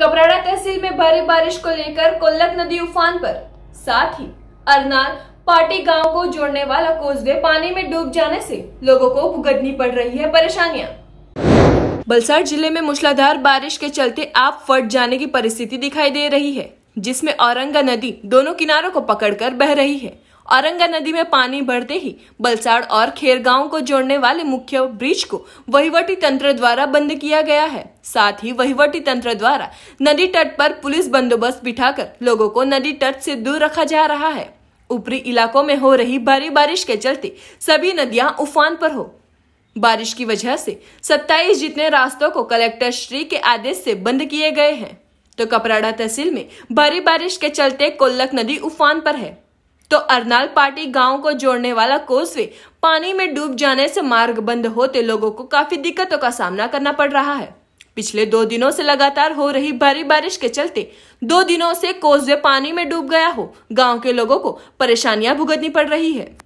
कपराड़ा तहसील में भारी बारिश को लेकर कोल्लक नदी उफान पर साथ ही अरनाल पार्टी गांव को जोड़ने वाला कोजवे पानी में डूब जाने से लोगों को भुगतनी पड़ रही है परेशानियां बलसाड़ जिले में मूसलाधार बारिश के चलते आप फट जाने की परिस्थिति दिखाई दे रही है जिसमें औरंगा नदी दोनों किनारों को पकड़कर बह रही है औरंगा नदी में पानी बढ़ते ही बलसाड़ और खेर गांव को जोड़ने वाले मुख्य ब्रिज को वहीवटी तंत्र द्वारा बंद किया गया है साथ ही वहीवटी तंत्र द्वारा नदी तट पर पुलिस बंदोबस्त बिठाकर लोगों को नदी तट से दूर रखा जा रहा है ऊपरी इलाकों में हो रही भारी बारिश के चलते सभी नदियां उफान पर हो बारिश की वजह से 27 जितने रास्तों को कलेक्टर श्री के आदेश से बंद किए गए हैं तो कपराड़ा तहसील में भारी बारिश के चलते कोल्लक नदी उफान पर है तो अरनाल पार्टी गांव को जोड़ने वाला कोसवे पानी में डूब जाने से मार्ग बंद होते लोगों को काफी दिक्कतों का सामना करना पड़ रहा है पिछले दो दिनों से लगातार हो रही भारी बारिश के चलते दो दिनों से कोसवे पानी में डूब गया हो गांव के लोगों को परेशानियां भुगतनी पड़ रही है